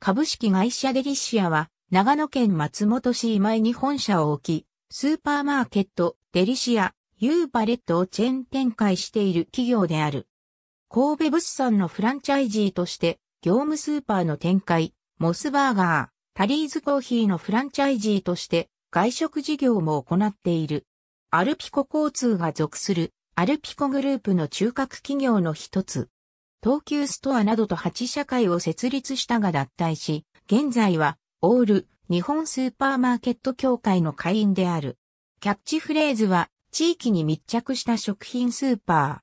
株式会社デリシアは、長野県松本市今井に本社を置き、スーパーマーケット、デリシア、ユーバレットをチェーン展開している企業である。神戸物産のフランチャイジーとして、業務スーパーの展開、モスバーガー、タリーズコーヒーのフランチャイジーとして、外食事業も行っている。アルピコ交通が属する、アルピコグループの中核企業の一つ。東急ストアなどと8社会を設立したが脱退し、現在は、オール、日本スーパーマーケット協会の会員である。キャッチフレーズは、地域に密着した食品スーパー。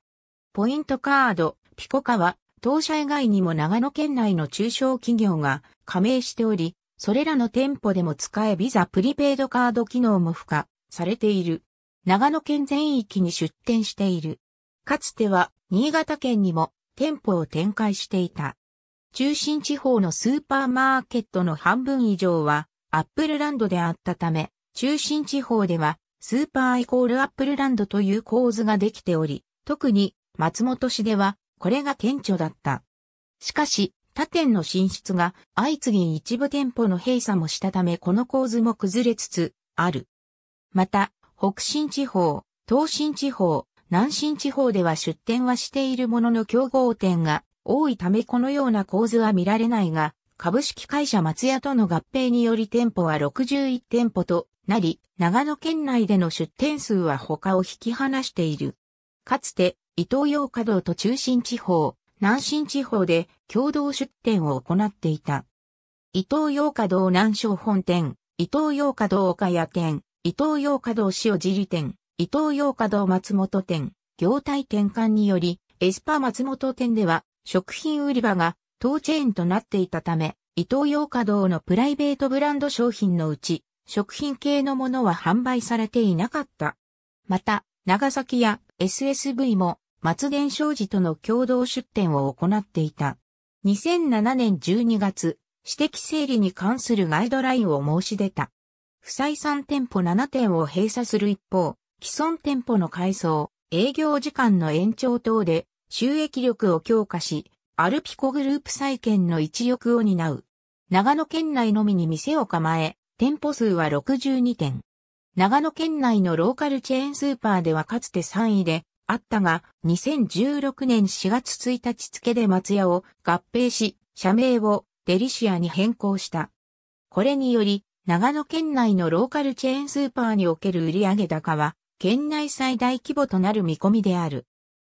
ポイントカード、ピコカは、当社以外にも長野県内の中小企業が加盟しており、それらの店舗でも使えビザプリペイドカード機能も付加されている。長野県全域に出店している。かつては新潟県にも店舗を展開していた。中心地方のスーパーマーケットの半分以上はアップルランドであったため、中心地方ではスーパーイコールアップルランドという構図ができており、特に松本市ではこれが顕著だった。しかし、他店の進出が相次ぎ一部店舗の閉鎖もしたためこの構図も崩れつつある。また、北新地方、東新地方、南進地方では出店はしているものの競合店が多いためこのような構図は見られないが、株式会社松屋との合併により店舗は61店舗となり、長野県内での出店数は他を引き離している。かつて、伊東洋華堂と中心地方、南進地方で共同出店を行っていた。伊東洋華堂南小本店、伊東洋華堂岡谷店、伊東洋華堂塩尻店、伊東洋華堂松本店、業態転換により、エスパ松本店では、食品売り場が当チェーンとなっていたため、伊東洋華堂のプライベートブランド商品のうち、食品系のものは販売されていなかった。また、長崎や SSV も松田商事との共同出店を行っていた。2007年12月、私的整理に関するガイドラインを申し出た。不採算店舗7店を閉鎖する一方、既存店舗の改装、営業時間の延長等で収益力を強化し、アルピコグループ再建の一翼を担う。長野県内のみに店を構え、店舗数は62店。長野県内のローカルチェーンスーパーではかつて3位であったが、2016年4月1日付で松屋を合併し、社名をデリシアに変更した。これにより、長野県内のローカルチェーンスーパーにおける売上高は県内最大規模となる見込みである。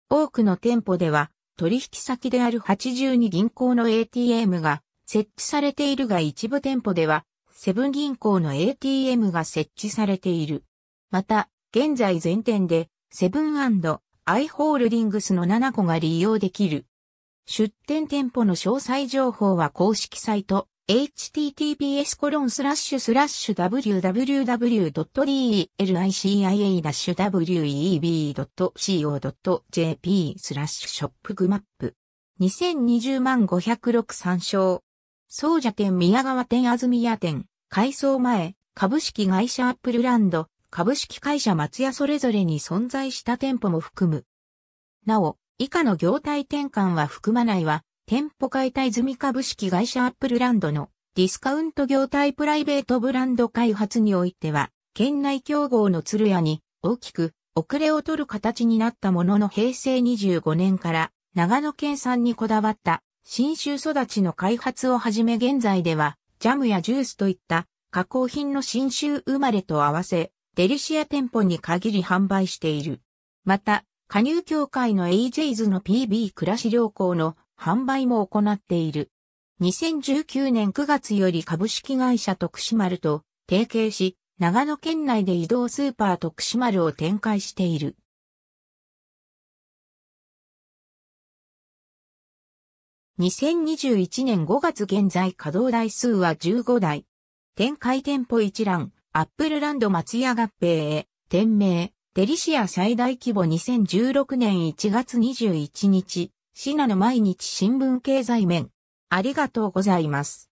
多くの店舗では、取引先である82銀行の ATM が設置されているが一部店舗では、セブン銀行の ATM が設置されている。また、現在全店で、セブンアイ・ホールディングスの7個が利用できる。出店店舗の詳細情報は公式サイト、https コロンスラッシュスラッシュ w w w d e l i c i a w e b c o j p スラッシュショップグマップ2020万506参照総社店宮川店安住屋店改装前株式会社アップルランド株式会社松屋それぞれに存在した店舗も含むなお以下の業態転換は含まないわ。店舗解体済み株式会社アップルランドのディスカウント業態プライベートブランド開発においては、県内競合の鶴屋に大きく遅れを取る形になったものの平成25年から長野県産にこだわった新州育ちの開発をはじめ現在ではジャムやジュースといった加工品の新州生まれと合わせデリシア店舗に限り販売している。また、加入協会の AJ's の PB 暮らし良好の販売も行っている。2019年9月より株式会社徳島丸と提携し、長野県内で移動スーパー徳島丸を展開している。2021年5月現在稼働台数は15台。展開店舗一覧、アップルランド松屋合併へ、店名、デリシア最大規模2016年1月21日。シナの毎日新聞経済面。ありがとうございます。